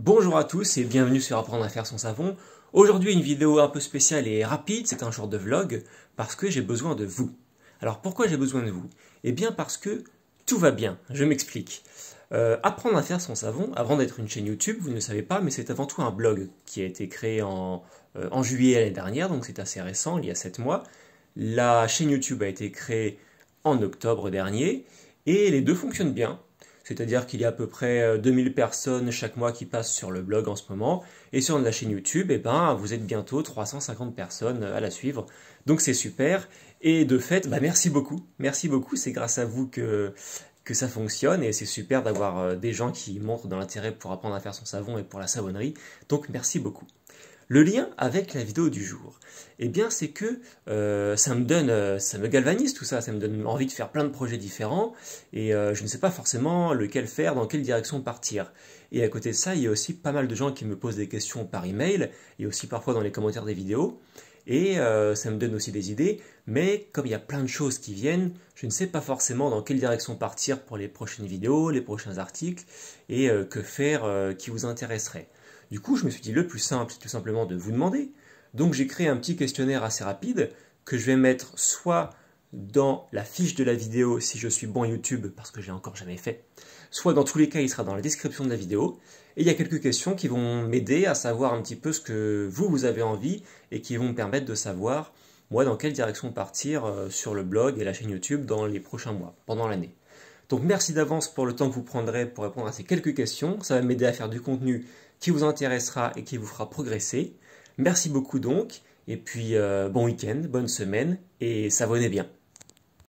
Bonjour à tous et bienvenue sur Apprendre à faire son savon. Aujourd'hui une vidéo un peu spéciale et rapide, c'est un genre de vlog, parce que j'ai besoin de vous. Alors pourquoi j'ai besoin de vous Eh bien parce que tout va bien, je m'explique. Euh, apprendre à faire son savon, avant d'être une chaîne YouTube, vous ne savez pas, mais c'est avant tout un blog qui a été créé en, euh, en juillet l'année dernière, donc c'est assez récent, il y a 7 mois. La chaîne YouTube a été créée en octobre dernier, et les deux fonctionnent bien c'est-à-dire qu'il y a à peu près 2000 euh, personnes chaque mois qui passent sur le blog en ce moment, et sur la chaîne YouTube, eh ben, vous êtes bientôt 350 personnes euh, à la suivre, donc c'est super, et de fait, bah, merci beaucoup, merci beaucoup, c'est grâce à vous que, que ça fonctionne, et c'est super d'avoir euh, des gens qui montrent dans l'intérêt pour apprendre à faire son savon et pour la savonnerie, donc merci beaucoup. Le lien avec la vidéo du jour, eh bien c'est que euh, ça me donne, euh, ça me galvanise tout ça, ça me donne envie de faire plein de projets différents et euh, je ne sais pas forcément lequel faire, dans quelle direction partir. Et à côté de ça, il y a aussi pas mal de gens qui me posent des questions par email et aussi parfois dans les commentaires des vidéos et ça me donne aussi des idées, mais comme il y a plein de choses qui viennent, je ne sais pas forcément dans quelle direction partir pour les prochaines vidéos, les prochains articles, et que faire qui vous intéresserait. Du coup, je me suis dit le plus simple, c'est tout simplement de vous demander. Donc j'ai créé un petit questionnaire assez rapide que je vais mettre soit dans la fiche de la vidéo si je suis bon YouTube, parce que je l'ai encore jamais fait, soit dans tous les cas, il sera dans la description de la vidéo. Et il y a quelques questions qui vont m'aider à savoir un petit peu ce que vous, vous avez envie et qui vont me permettre de savoir, moi, dans quelle direction partir euh, sur le blog et la chaîne YouTube dans les prochains mois, pendant l'année. Donc merci d'avance pour le temps que vous prendrez pour répondre à ces quelques questions. Ça va m'aider à faire du contenu qui vous intéressera et qui vous fera progresser. Merci beaucoup donc. Et puis euh, bon week-end, bonne semaine et savonnez bien.